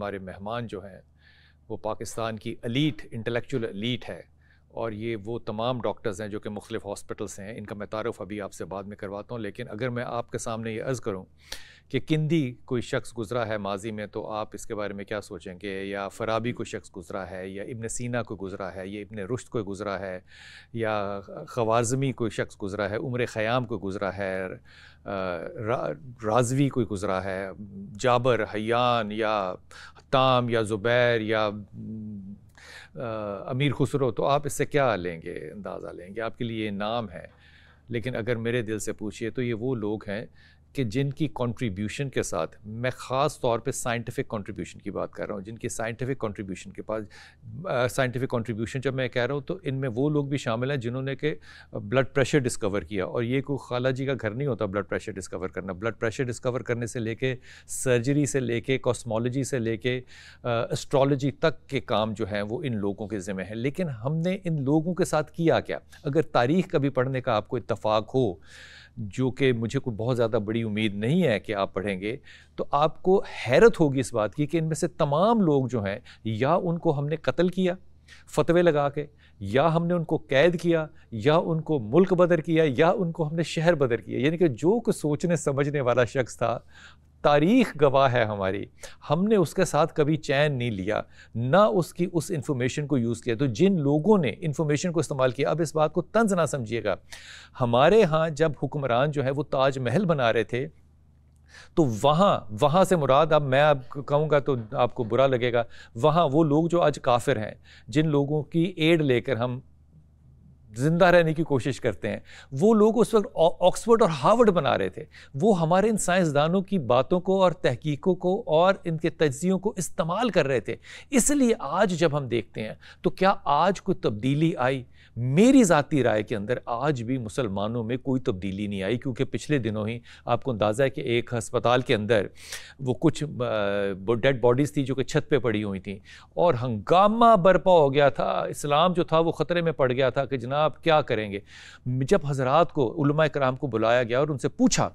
हमारे मेहमान जो हैं वो पाकिस्तान की अलीट इंटेलेक्चुअल अलीट है और ये वो तमाम डॉक्टर्स हैं जो कि मुख्तलिफ हॉस्पिटल्स हैं इनका मैं तारफ़ अभी आपसे बाद में करवाता हूँ लेकिन अगर मैं आपके सामने ये अर्ज़ करूँ कि किंदी कोई शख्स गुजरा है माजी में तो आप इसके बारे में क्या सोचेंगे या फराबी कोई शख्स गुजरा है या इब्न सीना कोई गुजरा है या इब्न रुश्त कोई गुजरा है या खवाजमी कोई शख्स गुजरा है उम्र ख़याम कोई गुजरा है रा, राजवी कोई गुजरा है जाबर हयान या ताम या ज़ुबैर या आ, अमीर खुसरो तो आप इससे क्या लेंगे अंदाज़ा लेंगे आपके लिए नाम है लेकिन अगर मेरे दिल से पूछिए तो ये वो लोग हैं कि जिनकी कंट्रीब्यूशन के साथ मैं ख़ास तौर पे साइंटिफिक कंट्रीब्यूशन की बात कर रहा हूँ जिनकी साइंटिफिक कंट्रीब्यूशन के पास साइंटिफिक कंट्रीब्यूशन जब मैं कह रहा हूँ तो इनमें वो लोग भी शामिल हैं जिन्होंने के ब्लड प्रेशर डिस्कवर किया और ये कोई खाला जी का घर नहीं होता ब्लड प्रेशर डिस्कवर करना ब्लड प्रेशर डिस्कवर करने से लेके सर्जरी से लेके कॉस्मोलॉजी से लेके एस्ट्रोलॉजी तक के काम जो हैं वो इन लोगों के ज़िम्मे हैं लेकिन हमने इन लोगों के साथ किया क्या अगर तारीख कभी पढ़ने का आपको इतफाक़ हो जो कि मुझे कोई बहुत ज़्यादा बड़ी उम्मीद नहीं है कि आप पढ़ेंगे तो आपको हैरत होगी इस बात की कि इनमें से तमाम लोग जो हैं या उनको हमने कत्ल किया फतवे लगा के या हमने उनको कैद किया या उनको मुल्क बदर किया या उनको हमने शहर बदर किया यानी कि जो कुछ सोचने समझने वाला शख्स था तारीख गवाह है हमारी हमने उसके साथ कभी चैन नहीं लिया ना उसकी उस इंफॉर्मेशन को यूज़ किया तो जिन लोगों ने इंफॉर्मेशन को इस्तेमाल किया अब इस बात को तंज ना समझिएगा हमारे यहाँ जब हुक्मरान जो है वो ताजमहल बना रहे थे तो वहाँ वहाँ से मुराद अब मैं अब कहूँगा तो आपको बुरा लगेगा वहाँ वो लोग जो आज काफिर हैं जिन लोगों की एड लेकर हम ज़िंदा रहने की कोशिश करते हैं वो लोग उस वक्त ऑक्सफोर्ड और हार्वर्ड बना रहे थे वो हमारे इन साइंसदानों की बातों को और तहकीकों को और इनके तजियों को इस्तेमाल कर रहे थे इसलिए आज जब हम देखते हैं तो क्या आज कोई तब्दीली आई मेरी ज़ाती राय के अंदर आज भी मुसलमानों में कोई तब्दीली नहीं आई क्योंकि पिछले दिनों ही आपको अंदाज़ा है कि एक अस्पताल के अंदर वो कुछ डेड बॉडीज़ थी जो कि छत पे पड़ी हुई थी और हंगामा बर्पा हो गया था इस्लाम जो था वो ख़तरे में पड़ गया था कि जनाब क्या करेंगे जब हजरात को कराम को बुलाया गया और उनसे पूछा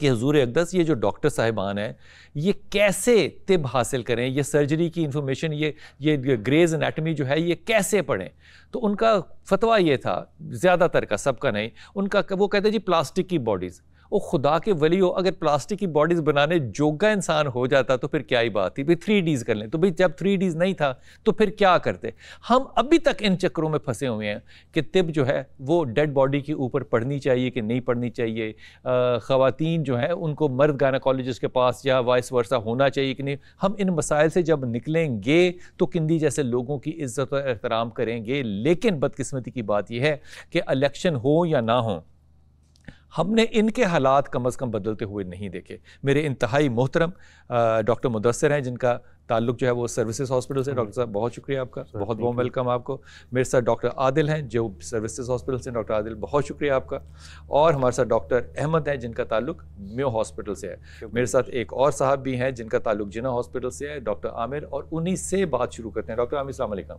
कि हजूर अकदस ये जो डॉक्टर साहिबान हैं ये कैसे तिब हासिल करें ये सर्जरी की इंफॉर्मेशन ये ये ग्रेज एनाटमी जो है ये कैसे पढ़ें तो उनका फतवा ये था ज़्यादातर का सबका नहीं उनका वो कहते जी प्लास्टिक की बॉडीज़ वो खुदा के वली हो अगर प्लास्टिक की बॉडीज़ बनाने जोगा इंसान हो जाता तो फिर क्या ही बात थी भाई थ्री डीज़ कर लें तो भाई जब थ्री डीज़ नहीं था तो फिर क्या करते हम अभी तक इन चक्करों में फंसे हुए हैं कि तिब जो है वो डेड बॉडी के ऊपर पढ़नी चाहिए कि नहीं पढ़नी चाहिए ख़वातीन जो हैं उनको मर्द कॉलेज के पास या वाइस वर्षा होना चाहिए कि नहीं हम इन मसाइल से जब निकलेंगे तो किंदी जैसे लोगों की इज़्ज़त और एहतराम करेंगे लेकिन बदकस्मती की बात यह है कि अलेक्शन हो या ना हो हमने इनके हालात कम अज़ कम बदलते हुए नहीं देखे मेरे इंतहाई मोहतरम डॉक्टर मुदसर हैं जिनका ताल्लुक जो है वो सर्विसेज हॉस्पिटल से डॉक्टर साहब बहुत शुक्रिया आपका बहुत बहुत वेलकम आपको मेरे साथ डॉक्टर आदिल हैं जो सर्विसेज हॉस्पिटल से डॉक्टर आदिल बहुत शुक्रिया आपका और हमारे साथ डॉक्टर अहमद हैं जिनका ताल्लुक म्यो हॉस्पिटल से है मेरे साथ एक और साहब भी हैं जिनका ताल्लुक जिना हॉस्पिटल से है डॉक्टर आमिर और उन्हीं से बात शुरू करते हैं डॉक्टर आमिर अलैक्म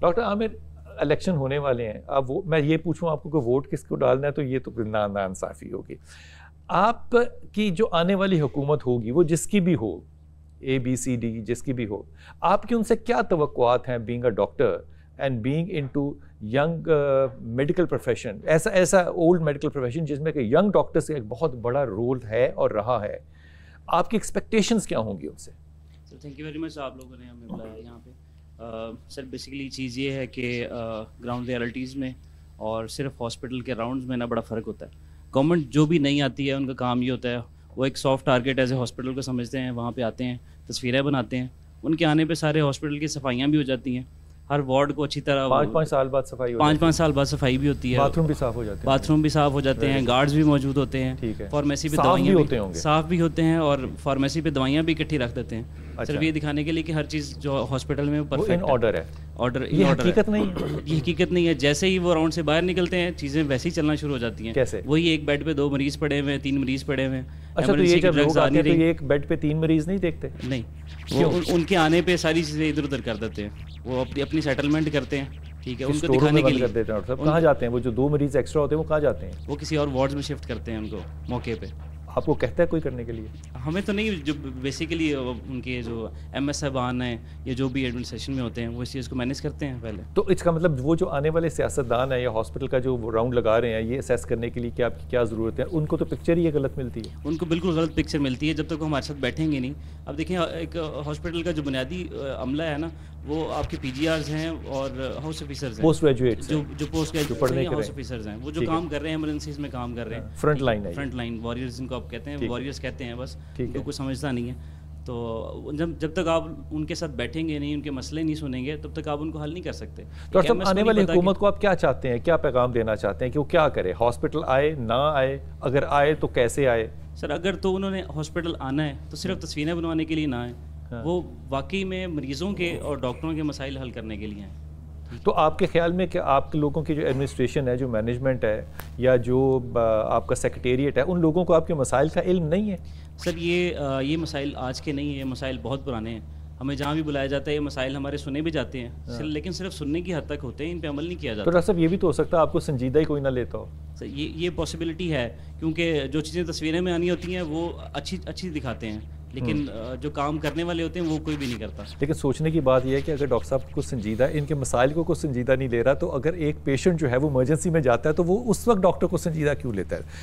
डॉक्टर आमिर इलेक्शन होने वाले हैं अब वो मैं ये पूछूं आपको कि वोट किसको डालना है तो ये तो ना नानसाफ़ी होगी आपकी जो आने वाली हुकूमत होगी वो जिसकी भी हो ए बी सी डी जिसकी भी हो आपकी उनसे क्या तवक़ात हैं being a doctor and being in to young medical profession ऐसा ऐसा ओल्ड मेडिकल प्रोफेशन जिसमें कि यंग डॉक्टर्स का एक बहुत बड़ा रोल है और रहा है आपकी एक्सपेक्टेशंस क्या होंगी उनसे sir thank you very much आप लोगों ने हमें बुलाया यहाँ पे सर बेसिकली चीज़ ये है कि ग्राउंड रियलिटीज़ में और सिर्फ हॉस्पिटल के राउंड में ना बड़ा फ़र्क होता है गवर्नमेंट जो भी नहीं आती है उनका काम ये होता है वो एक soft target as a hospital को समझते हैं वहाँ पे आते हैं तस्वीरें बनाते हैं उनके आने पे सारे हॉस्पिटल की सफाइयाँ भी हो जाती हैं हर वार्ड को अच्छी तरह पाँच पाँच साल बाद सफाई पाँच पाँच साल बाद सफाई भी होती है बाथरूम भी साफ हो जाते हैं बाथरूम भी साफ हो जाते हैं गार्ड्स भी मौजूद होते हैं फार्मेसी पे दवाइयाँ साफ भी होते हैं और फार्मेसी पे दवाइयाँ भी इकट्ठी रख देते हैं अच्छा। सिर्फ ये दिखाने के लिए कि हर चीज़ जो हॉस्पिटल में परफेक्ट इन ऑर्डर है ऑर्डर ये हकीकत नहीं ये हकीकत नहीं है जैसे ही वो राउंड से बाहर निकलते हैं चीज़ें वैसे ही चलना शुरू हो जाती हैं कैसे वही एक बेड पे दो मरीज पड़े हुए हैं तीन मरीज पड़े हुए हैं अच्छा तो ये जब लोग आते हैं तो ये एक बेड पे तीन मरीज नहीं देखते नहीं वो उनके आने पे सारी चीज़ें इधर उधर कर देते हैं वो अपनी अपनी सेटलमेंट करते हैं ठीक है उनको दिखाने के लिए कहा कहाँ जाते हैं वो जो दो मरीज एक्स्ट्रा होते हैं वो कहाँ जाते हैं वो किसी और वार्ड में शिफ्ट करते हैं उनको मौके पर आपको कहता है कोई करने के लिए हमें तो नहीं जो बेसिकली उनके जो एम एस साहबान हैं या जो भी एडमिनिस्ट्रेशन में होते हैं वो इस चीज़ को मैनेज करते हैं पहले तो इसका मतलब वो जो आने वाले सियासतदान हैं या हॉस्पिटल का जो राउंड लगा रहे हैं ये असेस करने के लिए कि आपकी क्या ज़रूरत है उनको तो पिक्चर ही गलत मिलती है उनको बिल्कुल गलत पिक्चर मिलती है जब तक वो हमारे साथ बैठेंगे नहीं अब देखिए एक हॉस्पिटल का जो बुनियादी अमला है ना वो आपके पी हैं और हाउस ऑफिसर पोस्ट ग्रेजुएट जो जो पोस्ट ग्रेजुएट हाउस ऑफिसर हैं वो जो काम कर रहे हैं एमरजेंसीज में काम कर रहे हैं front line front line warriors जिनको आप कहते हैं वॉरियर्स कहते हैं बस जो कुछ समझता नहीं है तो जब जब तक आप उनके साथ बैठेंगे नहीं उनके मसले नहीं सुनेंगे तब तक आप उनको हल नहीं कर सकते तो तो आने वाली हुकूमत को आप क्या चाहते हैं क्या पैगाम देना चाहते हैं कि वो क्या करे हॉस्पिटल आए ना आए अगर आए तो कैसे आए सर अगर तो उन्होंने हॉस्पिटल आना है तो सिर्फ तस्वीरें बनवाने के लिए ना आए हाँ। वो वाकई में मरीजों के और डॉक्टरों के मसाइल हल करने के लिए हैं तो आपके ख्याल में कि आपके लोगों की जो एडमिनिस्ट्रेशन है जो मैनेजमेंट है या जो आपका सेक्रेटेरिएट है उन लोगों को आपके मसाइल का इल्म नहीं है सर ये ये मसाइल आज के नहीं है मसाइल बहुत पुराने हैं हमें जहाँ भी बुलाया जाता है ये मसाइल हमारे सुने भी जाते हैं हाँ। लेकिन सिर्फ सुनने की हद तक होते हैं इन पर अमल नहीं किया जाता तो ये भी तो हो सकता है आपको संजीदा ही कोई ना लेता हो सर ये ये पॉसिबिलिटी है क्योंकि जो चीज़ें तस्वीरें में आनी होती हैं वो अच्छी अच्छी दिखाते हैं लेकिन हम्म। जो काम करने वाले होते हैं वो कोई भी नहीं करता लेकिन सोचने की बात यह है कि अगर डॉक्टर साहब कुछ संजीदा इनके मसाइल को कुछ संजीदा नहीं ले रहा तो अगर एक पेशेंट जो है वो इमरजेंसी में जाता है तो वो उस वक्त डॉक्टर को संजीदा क्यों लेता है